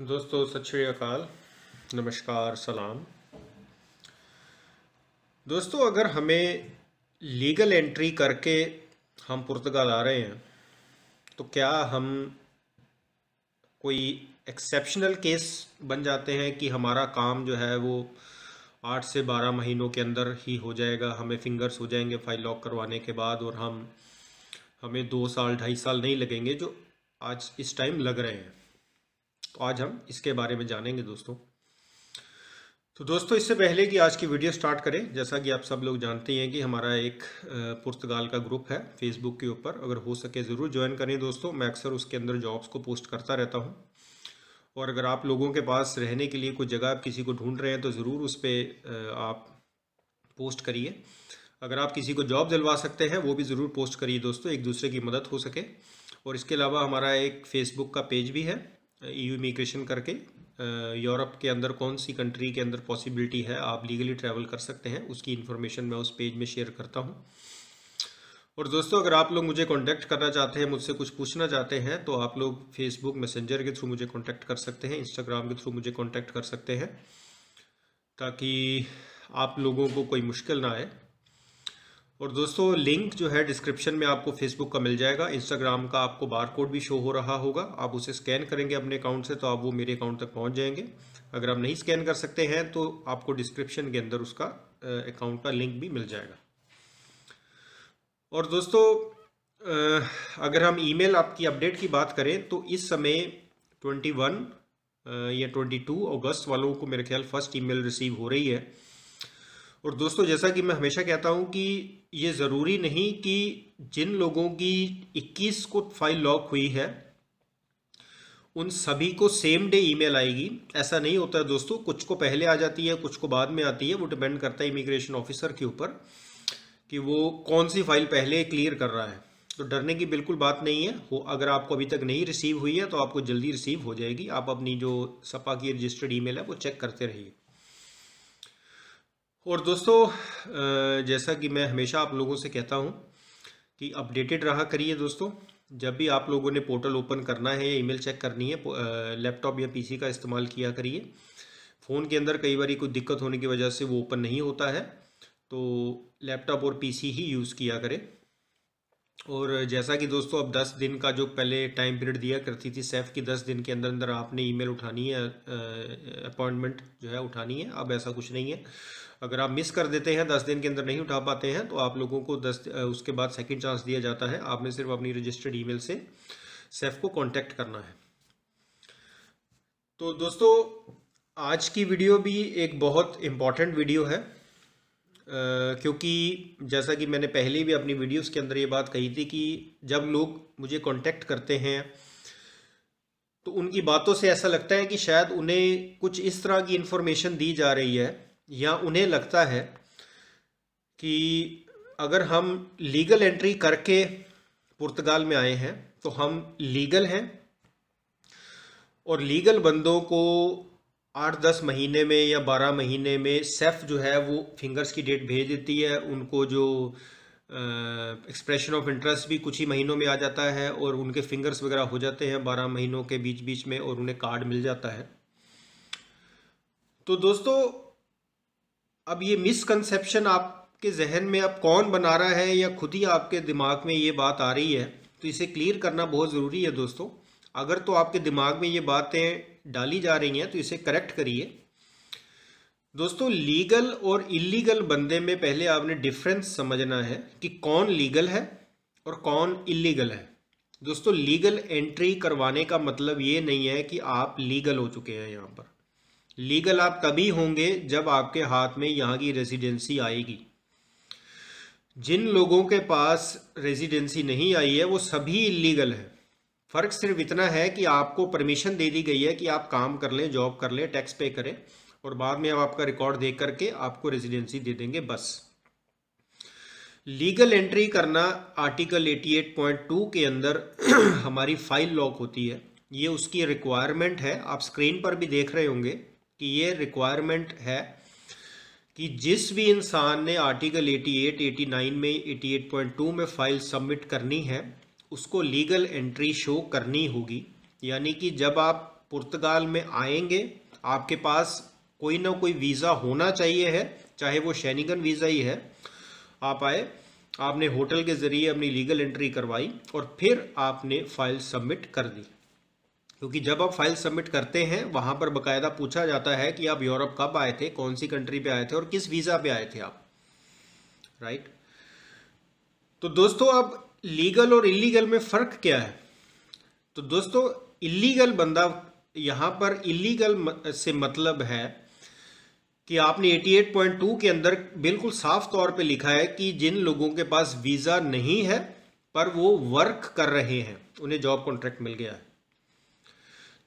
दोस्तों सत श्रीकाल नमस्कार सलाम दोस्तों अगर हमें लीगल एंट्री करके हम पुर्तगाल आ रहे हैं तो क्या हम कोई एक्सेप्शनल केस बन जाते हैं कि हमारा काम जो है वो आठ से बारह महीनों के अंदर ही हो जाएगा हमें फिंगर्स हो जाएंगे फाइल लॉक करवाने के बाद और हम हमें दो साल ढाई साल नहीं लगेंगे जो आज इस टाइम लग रहे हैं तो आज हम इसके बारे में जानेंगे दोस्तों तो दोस्तों इससे पहले कि आज की वीडियो स्टार्ट करें जैसा कि आप सब लोग जानते हैं कि हमारा एक पुर्तगाल का ग्रुप है फेसबुक के ऊपर अगर हो सके ज़रूर ज्वाइन करें दोस्तों मैं अक्सर उसके अंदर जॉब्स को पोस्ट करता रहता हूं और अगर आप लोगों के पास रहने के लिए कोई जगह आप किसी को ढूंढ रहे हैं तो ज़रूर उस पर आप पोस्ट करिए अगर आप किसी को जॉब दिलवा सकते हैं वो भी ज़रूर पोस्ट करिए दोस्तों एक दूसरे की मदद हो सके और इसके अलावा हमारा एक फेसबुक का पेज भी है ई e इमिग्रेशन करके यूरोप के अंदर कौन सी कंट्री के अंदर पॉसिबिलिटी है आप लीगली ट्रैवल कर सकते हैं उसकी इन्फॉर्मेशन मैं उस पेज में शेयर करता हूँ और दोस्तों अगर आप लोग मुझे कांटेक्ट करना चाहते हैं मुझसे कुछ पूछना चाहते हैं तो आप लोग फेसबुक मैसेंजर के थ्रू मुझे कांटेक्ट कर सकते हैं इंस्टाग्राम के थ्रू मुझे कांटेक्ट कर सकते हैं ताकि आप लोगों को कोई मुश्किल ना आए और दोस्तों लिंक जो है डिस्क्रिप्शन में आपको फेसबुक का मिल जाएगा इंस्टाग्राम का आपको बार कोड भी शो हो रहा होगा आप उसे स्कैन करेंगे अपने अकाउंट से तो आप वो मेरे अकाउंट तक पहुंच जाएंगे अगर आप नहीं स्कैन कर सकते हैं तो आपको डिस्क्रिप्शन के अंदर उसका अकाउंट का लिंक भी मिल जाएगा और दोस्तों अगर हम ई आपकी अपडेट की बात करें तो इस समय ट्वेंटी या ट्वेंटी अगस्त वालों को मेरे ख्याल फर्स्ट ई रिसीव हो रही है और दोस्तों जैसा कि मैं हमेशा कहता हूं कि ये ज़रूरी नहीं कि जिन लोगों की 21 को फाइल लॉक हुई है उन सभी को सेम डे ईमेल आएगी ऐसा नहीं होता है दोस्तों कुछ को पहले आ जाती है कुछ को बाद में आती है वो डिपेंड करता है इमिग्रेशन ऑफिसर के ऊपर कि वो कौन सी फाइल पहले क्लियर कर रहा है तो डरने की बिल्कुल बात नहीं है हो अगर आपको अभी तक नहीं रिसीव हुई है तो आपको जल्दी रिसीव हो जाएगी आप अपनी जो सपा की रजिस्टर्ड ईमेल है वो चेक करते रहिए और दोस्तों जैसा कि मैं हमेशा आप लोगों से कहता हूं कि अपडेटेड रहा करिए दोस्तों जब भी आप लोगों ने पोर्टल ओपन करना है या ईमेल चेक करनी है लैपटॉप या पीसी का इस्तेमाल किया करिए फ़ोन के अंदर कई बार कोई दिक्कत होने की वजह से वो ओपन नहीं होता है तो लैपटॉप और पीसी ही यूज़ किया करें और जैसा कि दोस्तों अब 10 दिन का जो पहले टाइम पीरियड दिया करती थी सेफ की 10 दिन के अंदर अंदर आपने ईमेल उठानी है अपॉइंटमेंट जो है उठानी है अब ऐसा कुछ नहीं है अगर आप मिस कर देते हैं दस दिन के अंदर नहीं उठा पाते हैं तो आप लोगों को दस उसके बाद सेकेंड चांस दिया जाता है आपने सिर्फ अपनी रजिस्टर्ड ई से सेफ को कॉन्टैक्ट करना है तो दोस्तों आज की वीडियो भी एक बहुत इम्पॉर्टेंट वीडियो है आ, क्योंकि जैसा कि मैंने पहले भी अपनी वीडियोस के अंदर ये बात कही थी कि जब लोग मुझे कांटेक्ट करते हैं तो उनकी बातों से ऐसा लगता है कि शायद उन्हें कुछ इस तरह की इन्फॉर्मेशन दी जा रही है या उन्हें लगता है कि अगर हम लीगल एंट्री करके पुर्तगाल में आए हैं तो हम लीगल हैं और लीगल बंदों को आठ दस महीने में या बारह महीने में सेफ जो है वो फिंगर्स की डेट भेज देती है उनको जो एक्सप्रेशन ऑफ इंटरेस्ट भी कुछ ही महीनों में आ जाता है और उनके फिंगर्स वगैरह हो जाते हैं बारह महीनों के बीच बीच में और उन्हें कार्ड मिल जाता है तो दोस्तों अब ये मिसकंसेप्शन आपके जहन में अब कौन बना रहा है या खुद ही आपके दिमाग में ये बात आ रही है तो इसे क्लियर करना बहुत ज़रूरी है दोस्तों अगर तो आपके दिमाग में ये बातें डाली जा रही हैं तो इसे करेक्ट करिए दोस्तों लीगल और इलीगल बंदे में पहले आपने डिफरेंस समझना है कि कौन लीगल है और कौन इलीगल है दोस्तों लीगल एंट्री करवाने का मतलब ये नहीं है कि आप लीगल हो चुके हैं यहाँ पर लीगल आप तभी होंगे जब आपके हाथ में यहाँ की रेजिडेंसी आएगी जिन लोगों के पास रेजिडेंसी नहीं आई है वो सभी इलीगल है फ़र्क सिर्फ इतना है कि आपको परमिशन दे दी गई है कि आप काम कर लें जॉब कर लें टैक्स पे करें और बाद में हम आपका रिकॉर्ड देख करके आपको रेजिडेंसी दे देंगे बस लीगल एंट्री करना आर्टिकल 88.2 के अंदर हमारी फाइल लॉक होती है ये उसकी रिक्वायरमेंट है आप स्क्रीन पर भी देख रहे होंगे कि ये रिक्वायरमेंट है कि जिस भी इंसान ने आर्टिकल 88, 89 में 88.2 में फाइल सबमिट करनी है उसको लीगल एंट्री शो करनी होगी यानी कि जब आप पुर्तगाल में आएंगे आपके पास कोई ना कोई वीज़ा होना चाहिए है चाहे वो शैनिगन वीज़ा ही है आप आए आपने होटल के ज़रिए अपनी लीगल एंट्री करवाई और फिर आपने फाइल सबमिट कर दी क्योंकि जब आप फाइल सबमिट करते हैं वहां पर बकायदा पूछा जाता है कि आप यूरोप कब आए थे कौन सी कंट्री पे आए थे और किस वीज़ा पे आए थे आप राइट तो दोस्तों अब लीगल और इलीगल में फ़र्क क्या है तो दोस्तों इलीगल बंदा यहां पर इलीगल से मतलब है कि आपने 88.2 के अंदर बिल्कुल साफ तौर पे लिखा है कि जिन लोगों के पास वीज़ा नहीं है पर वो वर्क कर रहे हैं उन्हें जॉब कॉन्ट्रैक्ट मिल गया है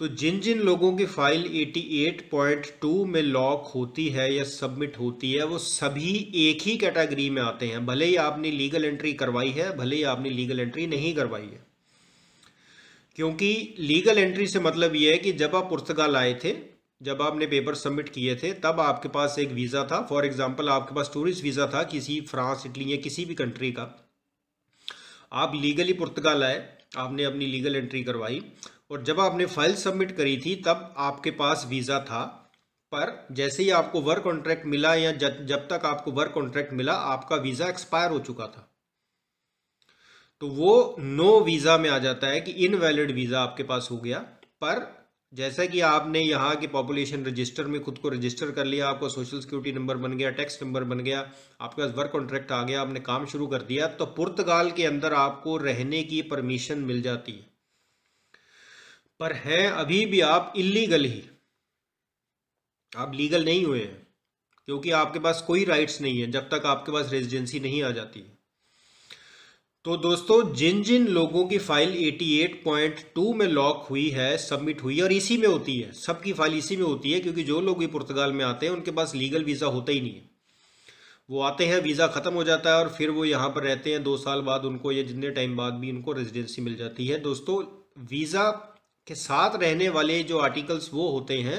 तो जिन जिन लोगों की फाइल 88.2 में लॉक होती है या सबमिट होती है वो सभी एक ही कैटेगरी में आते हैं भले ही आपने लीगल एंट्री करवाई है भले ही आपने लीगल एंट्री नहीं करवाई है क्योंकि लीगल एंट्री से मतलब ये है कि जब आप पुर्तगाल आए थे जब आपने पेपर सबमिट किए थे तब आपके पास एक वीज़ा था फॉर एग्जाम्पल आपके पास टूरिस्ट वीज़ा था किसी फ्रांस इटली या किसी भी कंट्री का आप लीगली पुर्तगाल आए आपने अपनी लीगल एंट्री करवाई और जब आपने फाइल सबमिट करी थी तब आपके पास वीज़ा था पर जैसे ही आपको वर्क कॉन्ट्रैक्ट मिला या जब तक आपको वर्क कॉन्ट्रैक्ट मिला आपका वीज़ा एक्सपायर हो चुका था तो वो नो वीज़ा में आ जाता है कि इनवैलिड वीज़ा आपके पास हो गया पर जैसा कि आपने यहाँ के पॉपुलेशन रजिस्टर में खुद को रजिस्टर कर लिया आपका सोशल सिक्योरिटी नंबर बन गया टैक्स नंबर बन गया आपके पास वर्क कॉन्ट्रैक्ट आ गया आपने काम शुरू कर दिया तो पुर्तगाल के अंदर आपको रहने की परमिशन मिल जाती है पर हैं अभी भी आप इलीगल ही आप लीगल नहीं हुए हैं क्योंकि आपके पास कोई राइट्स नहीं है जब तक आपके पास रेजिडेंसी नहीं आ जाती है तो दोस्तों जिन जिन लोगों की फाइल 88.2 में लॉक हुई है सबमिट हुई है और इसी में होती है सबकी फाइल इसी में होती है क्योंकि जो लोग भी पुर्तगाल में आते हैं उनके पास लीगल वीज़ा होता ही नहीं है वो आते हैं वीज़ा ख़त्म हो जाता है और फिर वो यहाँ पर रहते हैं दो साल बाद उनको या जितने टाइम बाद भी उनको रेजिडेंसी मिल जाती है दोस्तों वीज़ा के साथ रहने वाले जो आर्टिकल्स वो होते हैं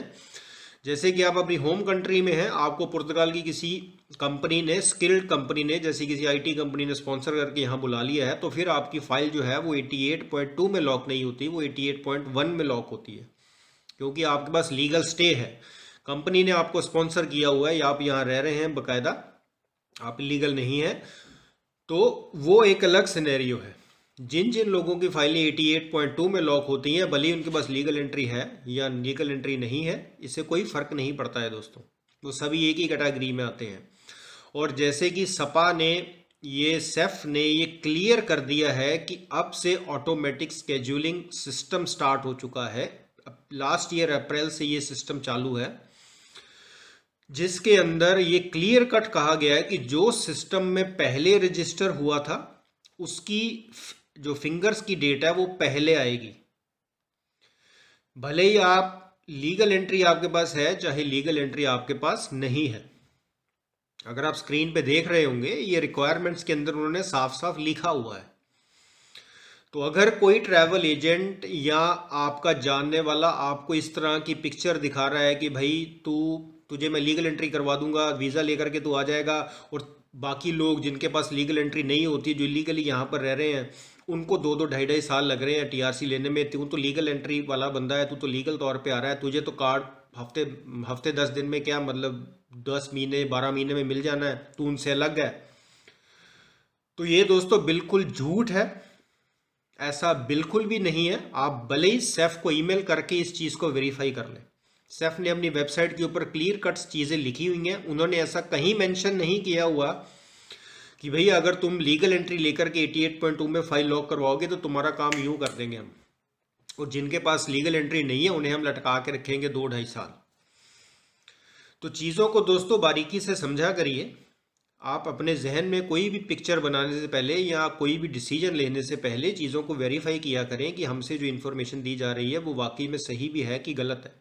जैसे कि आप अपनी होम कंट्री में हैं आपको पुर्तगाल की किसी कंपनी ने स्किल्ड कंपनी ने जैसे किसी आईटी कंपनी ने स्पॉन्सर करके यहाँ बुला लिया है तो फिर आपकी फाइल जो है वो 88.2 में लॉक नहीं होती वो 88.1 में लॉक होती है क्योंकि आपके पास लीगल स्टे है कंपनी ने आपको स्पॉन्सर किया हुआ है या आप यहाँ रह रहे हैं बाकायदा आप लीगल नहीं है तो वो एक अलग सिनेरियो है जिन जिन लोगों की फाइलें 88.2 में लॉक होती हैं भले ही उनके पास लीगल एंट्री है या लीगल एंट्री नहीं है इससे कोई फ़र्क नहीं पड़ता है दोस्तों वो सभी एक ही कैटेगरी में आते हैं और जैसे कि सपा ने ये सेफ ने ये क्लियर कर दिया है कि अब से ऑटोमेटिक स्केड्यूलिंग सिस्टम स्टार्ट हो चुका है लास्ट ईयर अप्रैल से ये सिस्टम चालू है जिसके अंदर ये क्लियर कट कहा गया है कि जो सिस्टम में पहले रजिस्टर हुआ था उसकी जो फिंगर्स की डेट है वो पहले आएगी भले ही आप लीगल एंट्री आपके पास है चाहे लीगल एंट्री आपके पास नहीं है अगर आप स्क्रीन पे देख रहे होंगे ये रिक्वायरमेंट्स के अंदर उन्होंने साफ साफ लिखा हुआ है तो अगर कोई ट्रैवल एजेंट या आपका जानने वाला आपको इस तरह की पिक्चर दिखा रहा है कि भाई तू तुझे मैं लीगल एंट्री करवा दूंगा वीज़ा लेकर के तू आ जाएगा और बाकी लोग जिनके पास लीगल एंट्री नहीं होती जो लीगली यहाँ पर रह रहे हैं उनको दो दो ढाई ढाई साल लग रहे हैं टीआरसी लेने में तू तो लीगल एंट्री वाला बंदा है तू तो लीगल तौर पे आ रहा है तुझे तो कार्ड हफ्ते हफ्ते दस दिन में क्या मतलब दस महीने बारह महीने में मिल जाना है तू उनसे अलग है तो ये दोस्तों बिल्कुल झूठ है ऐसा बिल्कुल भी नहीं है आप भले ही सेफ को ईमेल करके इस चीज़ को वेरीफाई कर लें सेफ ने अपनी वेबसाइट के ऊपर क्लियर कट्स चीज़ें लिखी हुई हैं उन्होंने ऐसा कहीं मेंशन नहीं किया हुआ कि भैया अगर तुम लीगल एंट्री लेकर के 88.2 में फाइल लॉक करवाओगे तो तुम्हारा काम यूँ कर देंगे हम और जिनके पास लीगल एंट्री नहीं है उन्हें हम लटका के रखेंगे दो ढाई साल तो चीज़ों को दोस्तों बारीकी से समझा करिए आप अपने जहन में कोई भी पिक्चर बनाने से पहले या कोई भी डिसीजन लेने से पहले चीज़ों को वेरीफाई किया करें कि हमसे जो इन्फॉर्मेशन दी जा रही है वो वाकई में सही भी है कि गलत है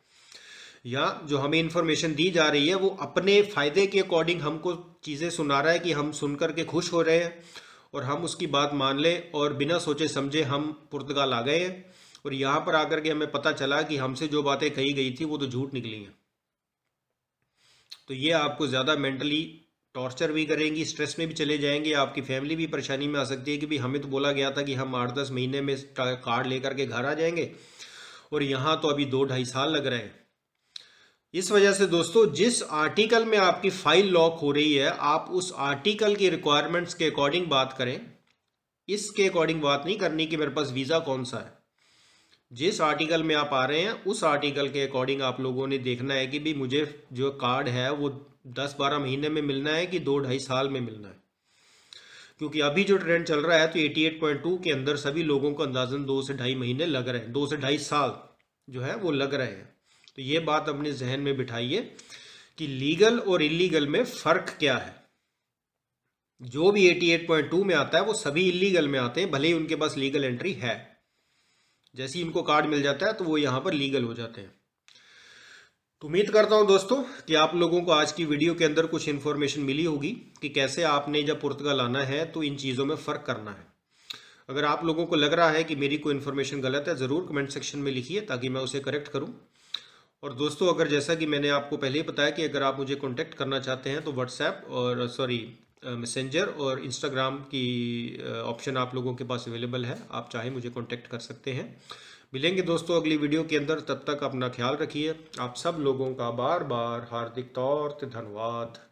या जो हमें इन्फॉर्मेशन दी जा रही है वो अपने फ़ायदे के अकॉर्डिंग हमको चीज़ें सुना रहा है कि हम सुन करके खुश हो रहे हैं और हम उसकी बात मान लें और बिना सोचे समझे हम पुर्तगाल आ गए हैं और यहाँ पर आकर के हमें पता चला कि हमसे जो बातें कही गई थी वो तो झूठ निकली हैं तो ये आपको ज़्यादा मेंटली टॉर्चर भी करेंगी स्ट्रेस में भी चले जाएंगे आपकी फैमिली भी परेशानी में आ सकती है कि भाई हमें तो बोला गया था कि हम आठ दस महीने में कार्ड लेकर के घर आ जाएंगे और यहाँ तो अभी दो ढाई साल लग रहे हैं इस वजह से दोस्तों जिस आर्टिकल में आपकी फाइल लॉक हो रही है आप उस आर्टिकल की रिक्वायरमेंट्स के अकॉर्डिंग बात करें इसके अकॉर्डिंग बात नहीं करनी कि मेरे पास वीज़ा कौन सा है जिस आर्टिकल में आप आ रहे हैं उस आर्टिकल के अकॉर्डिंग आप लोगों ने देखना है कि भी मुझे जो कार्ड है वो दस बारह महीने में मिलना है कि दो ढाई साल में मिलना है क्योंकि अभी जो ट्रेंड चल रहा है तो 88.2 के अंदर सभी लोगों को अंदाजन दो से ढाई महीने लग रहे हैं दो से ढाई साल जो है वो लग रहे हैं तो ये बात अपने जहन में बिठाइए कि लीगल और इलीगल में फ़र्क क्या है जो भी 88.2 में आता है वो सभी इलीगल में आते हैं भले ही उनके पास लीगल एंट्री है जैसे ही इनको कार्ड मिल जाता है तो वो यहां पर लीगल हो जाते हैं तो उम्मीद करता हूं दोस्तों कि आप लोगों को आज की वीडियो के अंदर कुछ इन्फॉर्मेशन मिली होगी कि कैसे आपने जब पुर्तगाल आना है तो इन चीज़ों में फ़र्क करना है अगर आप लोगों को लग रहा है कि मेरी कोई इन्फॉर्मेशन गलत है ज़रूर कमेंट सेक्शन में लिखिए ताकि मैं उसे करेक्ट करूं और दोस्तों अगर जैसा कि मैंने आपको पहले ही बताया कि अगर आप मुझे कॉन्टैक्ट करना चाहते हैं तो व्हाट्सएप और सॉरी मैसेंजर और इंस्टाग्राम की ऑप्शन आप लोगों के पास अवेलेबल है आप चाहे मुझे कॉन्टैक्ट कर सकते हैं मिलेंगे दोस्तों अगली वीडियो के अंदर तब तक अपना ख्याल रखिए आप सब लोगों का बार बार हार्दिक तौर से धन्यवाद